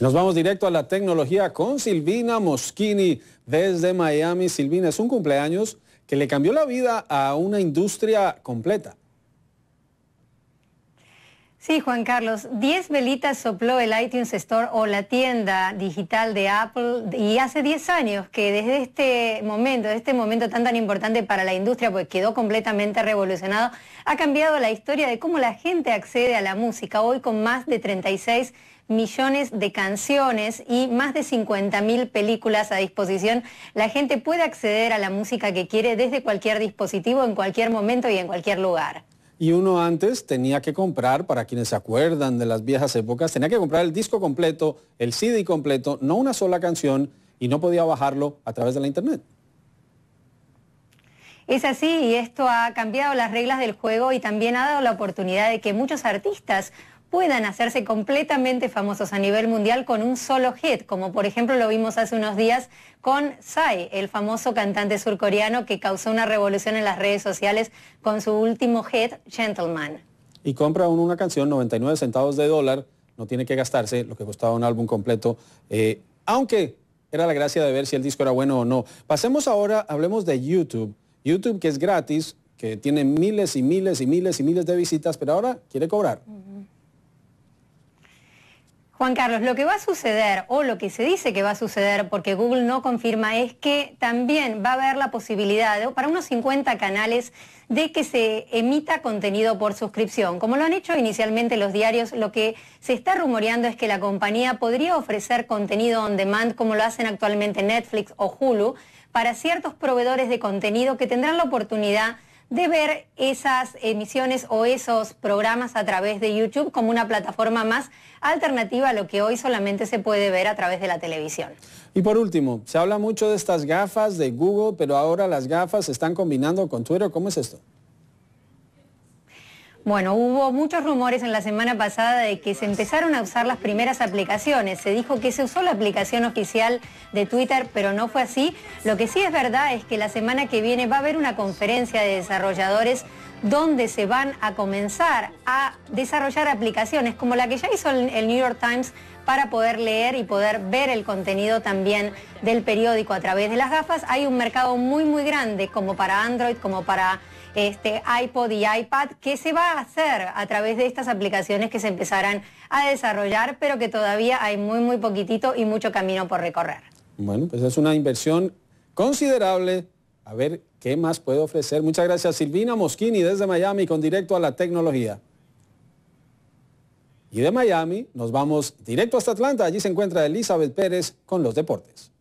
Nos vamos directo a la tecnología con Silvina Moschini desde Miami. Silvina, es un cumpleaños que le cambió la vida a una industria completa. Sí, Juan Carlos, 10 velitas sopló el iTunes Store o la tienda digital de Apple y hace 10 años que desde este momento, este momento tan tan importante para la industria, pues quedó completamente revolucionado, ha cambiado la historia de cómo la gente accede a la música, hoy con más de 36 millones de canciones y más de 50.000 películas a disposición. La gente puede acceder a la música que quiere desde cualquier dispositivo, en cualquier momento y en cualquier lugar. Y uno antes tenía que comprar, para quienes se acuerdan de las viejas épocas, tenía que comprar el disco completo, el CD completo, no una sola canción, y no podía bajarlo a través de la internet. Es así y esto ha cambiado las reglas del juego y también ha dado la oportunidad de que muchos artistas puedan hacerse completamente famosos a nivel mundial con un solo hit, como por ejemplo lo vimos hace unos días con Sai, el famoso cantante surcoreano que causó una revolución en las redes sociales con su último hit, Gentleman. Y compra una canción 99 centavos de dólar, no tiene que gastarse lo que costaba un álbum completo, eh, aunque era la gracia de ver si el disco era bueno o no. Pasemos ahora, hablemos de YouTube. YouTube que es gratis, que tiene miles y miles y miles y miles de visitas, pero ahora quiere cobrar. Juan Carlos, lo que va a suceder o lo que se dice que va a suceder, porque Google no confirma, es que también va a haber la posibilidad para unos 50 canales de que se emita contenido por suscripción. Como lo han hecho inicialmente los diarios, lo que se está rumoreando es que la compañía podría ofrecer contenido on demand como lo hacen actualmente Netflix o Hulu para ciertos proveedores de contenido que tendrán la oportunidad de ver esas emisiones o esos programas a través de YouTube como una plataforma más alternativa a lo que hoy solamente se puede ver a través de la televisión. Y por último, se habla mucho de estas gafas de Google, pero ahora las gafas se están combinando con Twitter. ¿Cómo es esto? Bueno, hubo muchos rumores en la semana pasada de que se empezaron a usar las primeras aplicaciones. Se dijo que se usó la aplicación oficial de Twitter, pero no fue así. Lo que sí es verdad es que la semana que viene va a haber una conferencia de desarrolladores donde se van a comenzar a desarrollar aplicaciones como la que ya hizo el New York Times para poder leer y poder ver el contenido también del periódico a través de las gafas. Hay un mercado muy muy grande como para Android, como para este, iPod y iPad, que se va a hacer a través de estas aplicaciones que se empezarán a desarrollar, pero que todavía hay muy muy poquitito y mucho camino por recorrer. Bueno, pues es una inversión considerable a ver qué más puede ofrecer. Muchas gracias Silvina Moschini desde Miami con directo a la tecnología. Y de Miami nos vamos directo hasta Atlanta. Allí se encuentra Elizabeth Pérez con los deportes.